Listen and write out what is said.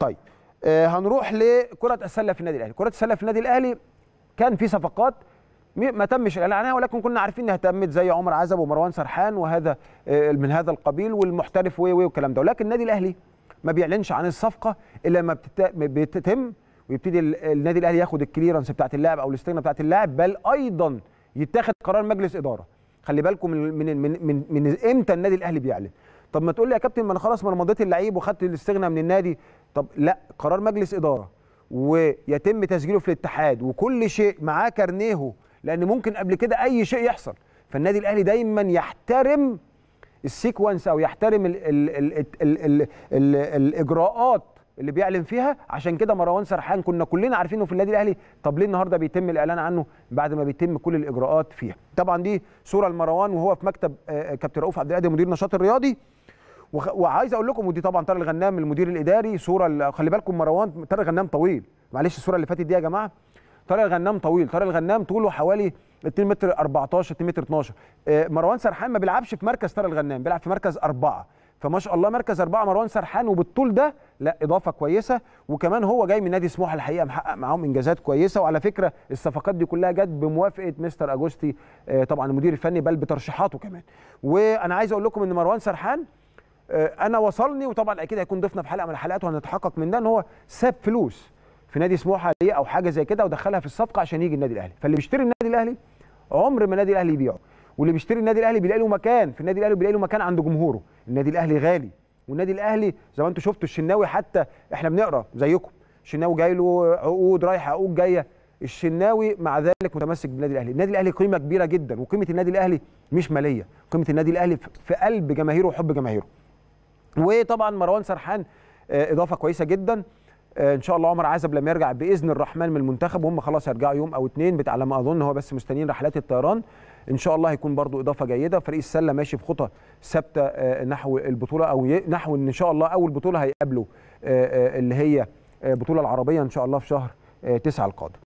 طيب آه هنروح لكره السله في النادي الاهلي كره السله في النادي الاهلي كان في صفقات ما تمش الاعلان عنها ولكن كنا عارفين انها تمت زي عمر عزب ومروان سرحان وهذا آه، من هذا القبيل والمحترف و والكلام ده ولكن النادي الاهلي ما بيعلنش عن الصفقه الا لما بتتم ويبتدي النادي الاهلي ياخد الكليرنس بتاعه اللاعب او الاستغنى بتاعه اللاعب بل ايضا يتاخد قرار مجلس اداره خلي بالكم من من من, من امتى النادي الاهلي بيعلن طب ما تقول لي يا كابتن ما انا خلاص ما انا مضيت اللعيب وخدت الاستغناء من النادي طب لا قرار مجلس اداره ويتم تسجيله في الاتحاد وكل شيء معاه كارنيهو لان ممكن قبل كده اي شيء يحصل فالنادي الاهلي دايما يحترم السيكونس او يحترم الـ الـ الـ الـ الـ الـ الـ الاجراءات اللي بيعلن فيها عشان كده مروان سرحان كنا كلنا عارفينه في النادي الاهلي طب ليه النهارده بيتم الاعلان عنه بعد ما بيتم كل الاجراءات فيها طبعا دي صوره لمروان وهو في مكتب آه، آه، كابتن رؤوف عبد القادر مدير النشاط الرياضي وعايز اقول لكم ودي طبعا طارق الغنام المدير الاداري صوره خلي بالكم مروان طارق الغنام طويل معلش الصوره اللي فاتت دي يا جماعه طارق الغنام طويل طارق الغنام طوله حوالي 2 متر 14 2 متر 12 آه، مروان سرحان ما بيلعبش في مركز طارق الغنام بيلعب في مركز أربعة فما شاء الله مركز أربعة مروان سرحان وبالطول ده لا إضافة كويسة وكمان هو جاي من نادي سموحة الحقيقة محقق معاهم إنجازات كويسة وعلى فكرة الصفقات دي كلها جت بموافقة مستر أجوستي آه، طبعا المدير الفني بل بترشيحاته كمان وأنا عايز أقول لكم إن مروان سرحان آه، انا وصلني وطبعا اكيد هيكون ضيفنا في حلقه من الحلقات وهنتحقق من ده ان هو ساب فلوس في نادي سموحه ليه او حاجه زي كده ودخلها في الصفقه عشان يجي النادي الاهلي فاللي بيشتري النادي الاهلي عمر ما النادي الاهلي يبيعه واللي بيشتري النادي الاهلي بيلاقي له مكان في النادي الاهلي بيلاقي له مكان عند جمهوره النادي الاهلي غالي والنادي الاهلي زي ما انتم شفتوا الشناوي حتى احنا بنقرا زيكم الشناوي جاي له عقود رايحه عقود جايه الشناوي مع ذلك متمسك بالنادي الاهلي النادي الاهلي قيمه كبيره جدا وقيمه النادي الاهلي مش ماليه قيمه النادي الاهلي في قلب جماهيره وحب جماهيره وطبعا مروان سرحان آه، اضافه كويسه جدا آه، ان شاء الله عمر عزب لما يرجع باذن الرحمن من المنتخب وهم خلاص هيرجعوا يوم او اثنين على ما اظن هو بس مستنيين رحلات الطيران ان شاء الله هيكون برضو اضافه جيده فريق السله ماشي بخطى ثابته آه، نحو البطوله او نحو ان شاء الله اول بطوله هيقابله اللي هي البطوله العربيه ان شاء الله في شهر 9 القادم